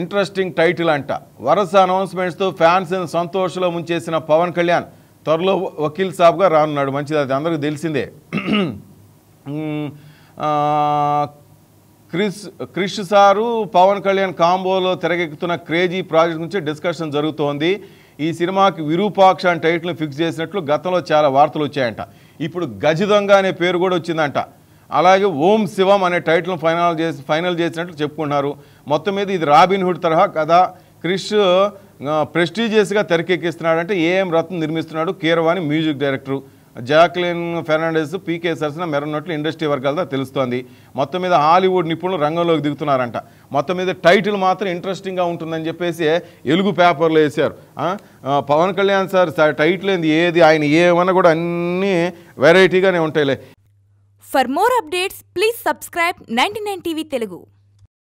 interesting title అంట వరుస అనౌన్స్మెంట్స్తో ఫ్యాన్స్ని సంతోషంలో ముంచేసిన పవన్ కళ్యాణ్ త్వరలో వకీల్ సాబ్గా రానున్నాడు మంచిది అది అందరికీ తెలిసిందే క్రిష్ క్రిష్ సారు పవన్ కళ్యాణ్ కాంబోలో తెరకెక్కుతున్న క్రేజీ ప్రాజెక్ట్ గురించి డిస్కషన్ జరుగుతోంది ఈ సినిమాకి విరూపాక్ష అని టైటిల్ని ఫిక్స్ చేసినట్లు గతంలో చాలా వార్తలు వచ్చాయంట ఇప్పుడు గజదొంగ అనే పేరు కూడా వచ్చిందంట అలాగే ఓం శివం అనే టైటిల్ ఫైనల్ చేసి ఫైనల్ చేసినట్లు చెప్పుకుంటున్నారు మొత్తం మీద ఇది రాబిన్హుడ్ తరహా కథ క్రిష్ ప్రెస్టీజియస్గా తెరకెక్కిస్తున్నాడంటే ఏఎం రత్న నిర్మిస్తున్నాడు Keeravani music director Jacqueline Fernandez PK సరసన మెరన్నట్లు ఇండస్ట్రీ వర్గాలతో తెలుస్తోంది మొత్తం మీద హాలీవుడ్ నిపుణులు రంగంలోకి దిగుతున్నారంట మొత్తం మీద టైటిల్ మాత్రం ఇంట్రెస్టింగ్గా ఉంటుందని చెప్పేసి ఎలుగు పేపర్లో వేశారు పవన్ కళ్యాణ్ సార్ టైటిల్ ఏంది ఏది ఆయన ఏమన్నా కూడా అన్నీ వెరైటీగానే ఉంటాయిలే for more updates please subscribe ninety nine TV Telugu